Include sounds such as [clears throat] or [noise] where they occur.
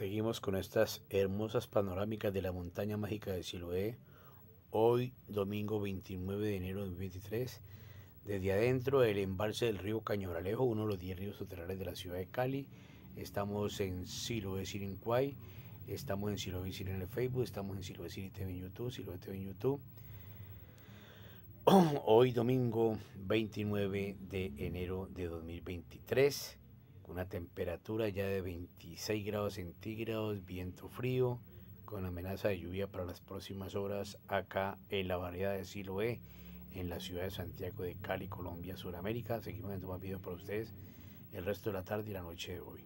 Seguimos con estas hermosas panorámicas de la montaña mágica de Siloé. Hoy, domingo 29 de enero de 2023, desde adentro del embalse del río Cañoralejo, uno de los 10 ríos subterráneos de la ciudad de Cali. Estamos en Siloé Sirincuay, estamos en Siloé Sirin en el Facebook, estamos en Siloé Sirin en YouTube, Siloé en YouTube. [clears throat] Hoy, domingo 29 de enero de 2023 una temperatura ya de 26 grados centígrados, viento frío, con amenaza de lluvia para las próximas horas acá en la variedad de Siloé, e, en la ciudad de Santiago de Cali, Colombia, Sudamérica. Seguimos viendo más videos para ustedes el resto de la tarde y la noche de hoy.